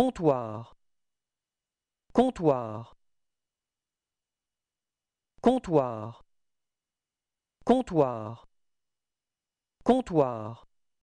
Comptoir Comptoir Comptoir Comptoir Comptoir